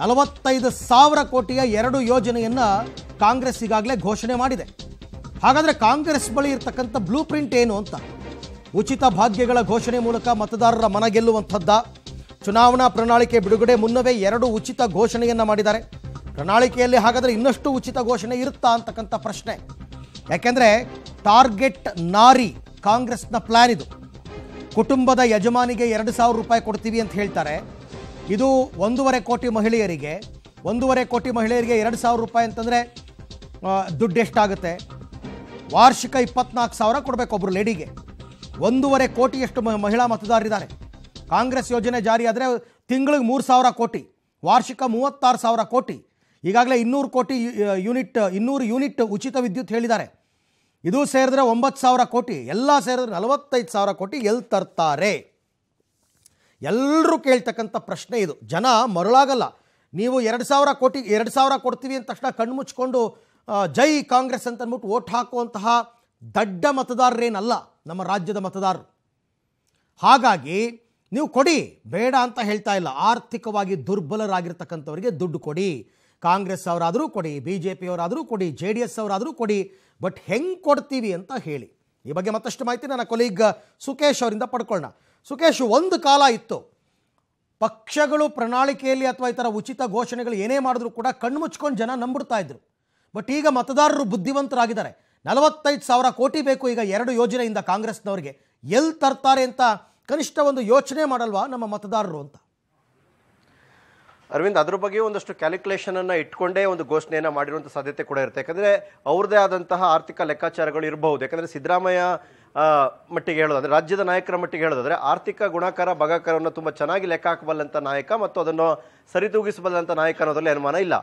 ನಲವತ್ತೈದು ಸಾವಿರ ಕೋಟಿಯ ಎರಡು ಯೋಜನೆಯನ್ನು ಕಾಂಗ್ರೆಸ್ ಈಗಾಗಲೇ ಘೋಷಣೆ ಮಾಡಿದೆ ಹಾಗಾದ್ರೆ ಕಾಂಗ್ರೆಸ್ ಬಳಿ ಇರತಕ್ಕಂಥ ಬ್ಲೂ ಪ್ರಿಂಟ್ ಏನು ಅಂತ ಉಚಿತ ಭಾಗ್ಯಗಳ ಘೋಷಣೆ ಮೂಲಕ ಮತದಾರರ ಮನ ಗೆಲ್ಲುವಂಥದ್ದ ಚುನಾವಣಾ ಪ್ರಣಾಳಿಕೆ ಬಿಡುಗಡೆ ಮುನ್ನವೇ ಎರಡು ಉಚಿತ ಘೋಷಣೆಯನ್ನ ಮಾಡಿದ್ದಾರೆ ಪ್ರಣಾಳಿಕೆಯಲ್ಲಿ ಹಾಗಾದ್ರೆ ಇನ್ನಷ್ಟು ಉಚಿತ ಘೋಷಣೆ ಇರುತ್ತಾ ಅಂತಕ್ಕಂಥ ಪ್ರಶ್ನೆ ಯಾಕೆಂದರೆ ಟಾರ್ಗೆಟ್ ನಾರಿ ಕಾಂಗ್ರೆಸ್ನ ಪ್ಲಾನ್ ಇದು ಕುಟುಂಬದ ಯಜಮಾನಿಗೆ ಎರಡು ಸಾವಿರ ರೂಪಾಯಿ ಕೊಡ್ತೀವಿ ಅಂತ ಹೇಳ್ತಾರೆ ಇದು ಒಂದೂವರೆ ಕೋಟಿ ಮಹಿಳೆಯರಿಗೆ ಒಂದೂವರೆ ಕೋಟಿ ಮಹಿಳೆಯರಿಗೆ ಎರಡು ಸಾವಿರ ರೂಪಾಯಿ ಅಂತಂದರೆ ದುಡ್ಡು ಎಷ್ಟಾಗುತ್ತೆ ವಾರ್ಷಿಕ ಇಪ್ಪತ್ನಾಲ್ಕು ಸಾವಿರ ಕೊಡಬೇಕು ಒಬ್ಬರು ಲೇಡಿಗೆ ಒಂದೂವರೆ ಕೋಟಿಯಷ್ಟು ಮಹಿಳಾ ಮತದಾರರಿದ್ದಾರೆ ಕಾಂಗ್ರೆಸ್ ಯೋಜನೆ ಜಾರಿಯಾದರೆ ತಿಂಗಳಿಗೆ ಮೂರು ಸಾವಿರ ಕೋಟಿ ವಾರ್ಷಿಕ ಮೂವತ್ತಾರು ಸಾವಿರ ಕೋಟಿ ಈಗಾಗಲೇ ಇನ್ನೂರು ಕೋಟಿ ಯೂನಿಟ್ ಇನ್ನೂರು ಯೂನಿಟ್ ಉಚಿತ ವಿದ್ಯುತ್ ಹೇಳಿದ್ದಾರೆ ಇದು ಸೇರಿದ್ರೆ ಒಂಬತ್ತು ಸಾವಿರ ಕೋಟಿ ಎಲ್ಲ ಸೇರಿದ್ರೆ ನಲವತ್ತೈದು ಸಾವಿರ ಕೋಟಿ ಎಲ್ಲಿ ತರ್ತಾರೆ ಎಲ್ಲರೂ ಕೇಳ್ತಕ್ಕಂಥ ಪ್ರಶ್ನೆ ಇದು ಜನ ಮರುಳಾಗಲ್ಲ ನೀವು ಎರಡು ಸಾವಿರ ಕೋಟಿ ಎರಡು ಸಾವಿರ ಕೊಡ್ತೀವಿ ಅಂದ ತಕ್ಷಣ ಕಣ್ಣು ಮುಚ್ಕೊಂಡು ಜೈ ಕಾಂಗ್ರೆಸ್ ಅಂತ ಅಂದ್ಬಿಟ್ಟು ಓಟ್ ಹಾಕುವಂತಹ ದಡ್ಡ ಮತದಾರರೇನಲ್ಲ ನಮ್ಮ ರಾಜ್ಯದ ಮತದಾರರು ಹಾಗಾಗಿ ನೀವು ಕೊಡಿ ಬೇಡ ಅಂತ ಹೇಳ್ತಾ ಇಲ್ಲ ಆರ್ಥಿಕವಾಗಿ ದುರ್ಬಲರಾಗಿರ್ತಕ್ಕಂಥವರಿಗೆ ದುಡ್ಡು ಕೊಡಿ ಕಾಂಗ್ರೆಸ್ ಅವರಾದರೂ ಕೊಡಿ ಬಿ ಜೆ ಪಿಯವರಾದರೂ ಕೊಡಿ ಜೆ ಡಿ ಎಸ್ ಅವರಾದರೂ ಕೊಡಿ ಬಟ್ ಹೆಂಗೆ ಕೊಡ್ತೀವಿ ಅಂತ ಹೇಳಿ ಈ ಬಗ್ಗೆ ಮತ್ತಷ್ಟು ಮಾಹಿತಿ ನನ್ನ ಕೊಲೀಗ್ ಸುಕೇಶ್ ಅವರಿಂದ ಪಡ್ಕೊಳ್ಳೋಣ ಸುಕೇಶ್ ಒಂದು ಕಾಲ ಇತ್ತು ಪಕ್ಷಗಳು ಪ್ರಣಾಳಿಕೆಯಲ್ಲಿ ಅಥವಾ ಈ ಥರ ಉಚಿತ ಘೋಷಣೆಗಳು ಏನೇ ಮಾಡಿದ್ರು ಕೂಡ ಕಣ್ಮುಚ್ಕೊಂಡು ಜನ ನಂಬಿಡ್ತಾ ಇದ್ರು ಬಟ್ ಈಗ ಮತದಾರರು ಬುದ್ಧಿವಂತರಾಗಿದ್ದಾರೆ ನಲವತ್ತೈದು ಸಾವಿರ ಕೋಟಿ ಬೇಕು ಈಗ ಎರಡು ಯೋಜನೆಯಿಂದ ಕಾಂಗ್ರೆಸ್ನವ್ರಿಗೆ ಎಲ್ಲಿ ತರ್ತಾರೆ ಅಂತ ಕನಿಷ್ಠ ಒಂದು ಯೋಚನೆ ಮಾಡಲ್ವಾ ನಮ್ಮ ಮತದಾರರು ಅಂತ ಅರವಿಂದ್ ಅದ್ರ ಬಗ್ಗೆ ಒಂದಷ್ಟು ಕ್ಯಾಲ್ಕುಲೇಷನನ್ನು ಇಟ್ಕೊಂಡೇ ಒಂದು ಘೋಷಣೆಯನ್ನು ಮಾಡಿರುವಂಥ ಸಾಧ್ಯತೆ ಕೂಡ ಇರುತ್ತೆ ಯಾಕಂದರೆ ಅವ್ರದ್ದೇ ಆದಂತಹ ಆರ್ಥಿಕ ಲೆಕ್ಕಾಚಾರಗಳು ಇರಬಹುದು ಯಾಕಂದರೆ ಸಿದ್ದರಾಮಯ್ಯ ಮಟ್ಟಿಗೆ ಹೇಳೋದಾದರೆ ರಾಜ್ಯದ ನಾಯಕರ ಮಟ್ಟಿಗೆ ಹೇಳೋದಾದರೆ ಆರ್ಥಿಕ ಗುಣಾಕಾರ ಬಗಾಕಾರವನ್ನು ತುಂಬ ಚೆನ್ನಾಗಿ ಲೆಕ್ಕ ಹಾಕಬಲ್ಲಂಥ ನಾಯಕ ಮತ್ತು ಅದನ್ನು ಸರಿದೂಗಿಸಬಲ್ಲಂಥ ನಾಯಕ ಅನ್ನೋದ್ರಲ್ಲಿ ಅನುಮಾನ ಇಲ್ಲ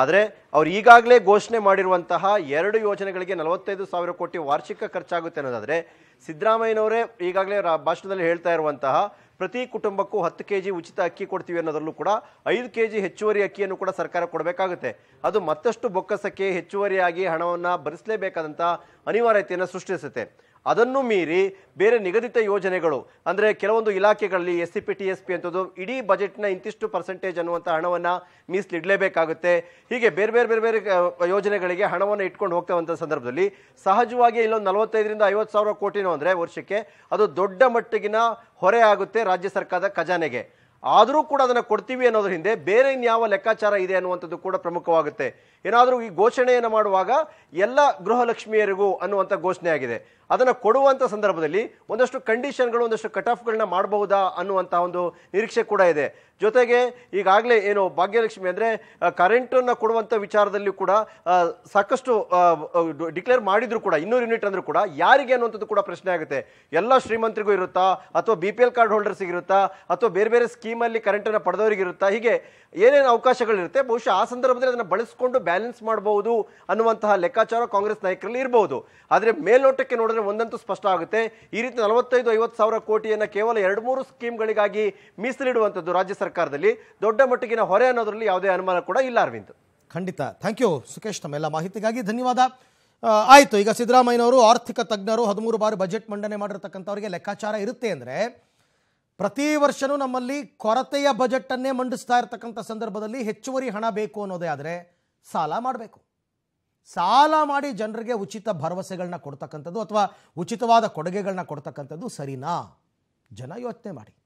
ಆದರೆ ಅವ್ರು ಈಗಾಗಲೇ ಘೋಷಣೆ ಮಾಡಿರುವಂತಹ ಎರಡು ಯೋಜನೆಗಳಿಗೆ ನಲವತ್ತೈದು ಸಾವಿರ ಕೋಟಿ ವಾರ್ಷಿಕ ಖರ್ಚಾಗುತ್ತೆ ಅನ್ನೋದಾದರೆ ಸಿದ್ದರಾಮಯ್ಯನವರೇ ಈಗಾಗಲೇ ಭಾಷಣದಲ್ಲಿ ಹೇಳ್ತಾ ಇರುವಂತಹ ಪ್ರತಿ ಕುಟುಂಬಕ್ಕೂ ಹತ್ತು ಕೆ ಉಚಿತ ಅಕ್ಕಿ ಕೊಡ್ತೀವಿ ಅನ್ನೋದರಲ್ಲೂ ಕೂಡ ಐದು ಕೆ ಹೆಚ್ಚುವರಿ ಅಕ್ಕಿಯನ್ನು ಕೂಡ ಸರ್ಕಾರ ಕೊಡಬೇಕಾಗುತ್ತೆ ಅದು ಮತ್ತಷ್ಟು ಬೊಕ್ಕಸಕ್ಕೆ ಹೆಚ್ಚುವರಿಯಾಗಿ ಹಣವನ್ನು ಭರಿಸಲೇಬೇಕಾದಂಥ ಅನಿವಾರ್ಯತೆಯನ್ನು ಸೃಷ್ಟಿಸುತ್ತೆ ಅದನ್ನು ಮೀರಿ ಬೇರೆ ನಿಗದಿತ ಯೋಜನೆಗಳು ಅಂದರೆ ಕೆಲವೊಂದು ಇಲಾಖೆಗಳಲ್ಲಿ S C P T S P ಅಂತದ್ದು ಇಡೀ ಬಜೆಟ್ನ ಇಂತಿಷ್ಟು ಪರ್ಸೆಂಟೇಜ್ ಅನ್ನುವಂಥ ಹಣವನ್ನು ಮೀಸಲಿಡಲೇಬೇಕಾಗುತ್ತೆ ಹೀಗೆ ಬೇರೆ ಬೇರೆ ಬೇರೆ ಬೇರೆ ಯೋಜನೆಗಳಿಗೆ ಹಣವನ್ನು ಇಟ್ಕೊಂಡು ಹೋಗ್ತಾವಂಥ ಸಂದರ್ಭದಲ್ಲಿ ಸಹಜವಾಗಿ ಇಲ್ಲೊಂದು ನಲವತ್ತೈದರಿಂದ ಐವತ್ತು ಸಾವಿರ ಕೋಟಿನೋ ಅಂದರೆ ವರ್ಷಕ್ಕೆ ಅದು ದೊಡ್ಡ ಮಟ್ಟಿಗಿನ ಹೊರೆ ಆಗುತ್ತೆ ರಾಜ್ಯ ಸರ್ಕಾರದ ಖಜಾನೆಗೆ ಆದರೂ ಕೂಡ ಅದನ್ನು ಕೊಡ್ತೀವಿ ಅನ್ನೋದ್ರ ಹಿಂದೆ ಬೇರೆ ಇನ್ಯಾವ ಲೆಕ್ಕಾಚಾರ ಇದೆ ಅನ್ನುವಂಥದ್ದು ಕೂಡ ಪ್ರಮುಖವಾಗುತ್ತೆ ಏನಾದರೂ ಈ ಘೋಷಣೆಯನ್ನು ಮಾಡುವಾಗ ಎಲ್ಲ ಗೃಹಲಕ್ಷ್ಮಿಯರಿಗೂ ಅನ್ನುವಂಥ ಘೋಷಣೆ ಆಗಿದೆ ಅದನ್ನು ಕೊಡುವಂಥ ಸಂದರ್ಭದಲ್ಲಿ ಒಂದಷ್ಟು ಕಂಡೀಷನ್ಗಳು ಒಂದಷ್ಟು ಕಟ್ ಆಫ್ಗಳನ್ನ ಮಾಡಬಹುದಾ ಅನ್ನುವಂಥ ಒಂದು ನಿರೀಕ್ಷೆ ಕೂಡ ಇದೆ ಜೊತೆಗೆ ಈಗಾಗಲೇ ಏನು ಭಾಗ್ಯಲಕ್ಷ್ಮಿ ಅಂದರೆ ಕರೆಂಟನ್ನು ಕೊಡುವಂಥ ವಿಚಾರದಲ್ಲಿ ಕೂಡ ಸಾಕಷ್ಟು ಡಿಕ್ಲೇರ್ ಮಾಡಿದ್ರು ಕೂಡ ಇನ್ನೂರು ಯೂನಿಟ್ ಅಂದರೂ ಕೂಡ ಯಾರಿಗೆ ಅನ್ನುವಂಥದ್ದು ಕೂಡ ಪ್ರಶ್ನೆ ಆಗುತ್ತೆ ಎಲ್ಲ ಶ್ರೀಮಂತರಿಗೂ ಇರುತ್ತಾ ಅಥವಾ ಬಿ ಪಿ ಎಲ್ ಕಾರ್ಡ್ ಹೋಲ್ಡರ್ಸಿಗೆ ಇರುತ್ತಾ ಅಥವಾ ಬೇರೆ ಬೇರೆ ಸ್ಕೀಮಲ್ಲಿ ಕರೆಂಟನ್ನು ಇರುತ್ತಾ ಹೀಗೆ ಏನೇನು ಅವಕಾಶಗಳಿರುತ್ತೆ ಬಹುಶಃ ಆ ಸಂದರ್ಭದಲ್ಲಿ ಅದನ್ನು ಬಳಸಿಕೊಂಡು ಬ್ಯಾಲೆನ್ಸ್ ಮಾಡಬಹುದು ಅನ್ನುವಂತಹ ಲೆಕ್ಕಾಚಾರ ಕಾಂಗ್ರೆಸ್ ನಾಯಕರಲ್ಲಿ ಇರಬಹುದು ಆದರೆ ಮೇಲ್ನೋಟಕ್ಕೆ ನೋಡಿದ್ರೆ ಒಂದಂತೂ ಸ್ಪಷ್ಟ ಆಗುತ್ತೆ ಈ ರೀತಿ ನಲವತ್ತೈದು ಐವತ್ತು ಸಾವಿರ ಕೋಟಿಯನ್ನು ಕೇವಲ ಎರಡು ಮೂರು ಸ್ಕೀಮ್ಗಳಿಗಾಗಿ ಮೀಸಲಿಡುವಂಥದ್ದು ರಾಜ್ಯ ಸರ್ಕಾರದಲ್ಲಿ ದೊಡ್ಡ ಮಟ್ಟಿಗಿನ ಹೊರೆ ಅನ್ನೋದರಲ್ಲಿ ಯಾವುದೇ ಅನುಮಾನ ಕೂಡ ಇಲ್ಲ ಅರವಿಂದ್ ಖಂಡಿತ ಥ್ಯಾಂಕ್ ಯು ಸುಖೇಶ್ ತಮ್ಮೆಲ್ಲ ಮಾಹಿತಿಗಾಗಿ ಧನ್ಯವಾದ ಆಯಿತು ಈಗ ಸಿದ್ದರಾಮಯ್ಯನವರು ಆರ್ಥಿಕ ತಜ್ಞರು ಹದಿಮೂರು ಬಾರಿ ಬಜೆಟ್ ಮಂಡನೆ ಮಾಡಿರತಕ್ಕಂಥವ್ರಿಗೆ ಲೆಕ್ಕಾಚಾರ ಇರುತ್ತೆ ಅಂದರೆ ಪ್ರತಿ ವರ್ಷನೂ ನಮ್ಮಲ್ಲಿ ಕೊರತೆಯ ಬಜೆಟನ್ನೇ ಮಂಡಿಸ್ತಾ ಇರತಕ್ಕಂಥ ಸಂದರ್ಭದಲ್ಲಿ ಹೆಚ್ಚುವರಿ ಹಣ ಬೇಕು ಅನ್ನೋದೇ ಆದರೆ ಸಾಲ ಮಾಡಬೇಕು ಸಾಲ ಮಾಡಿ ಜನರಿಗೆ ಉಚಿತ ಭರವಸೆಗಳನ್ನ ಕೊಡ್ತಕ್ಕಂಥದ್ದು ಅಥವಾ ಉಚಿತವಾದ ಕೊಡುಗೆಗಳನ್ನ ಕೊಡ್ತಕ್ಕಂಥದ್ದು ಸರಿನಾ ಜನ ಯೋಚನೆ ಮಾಡಿ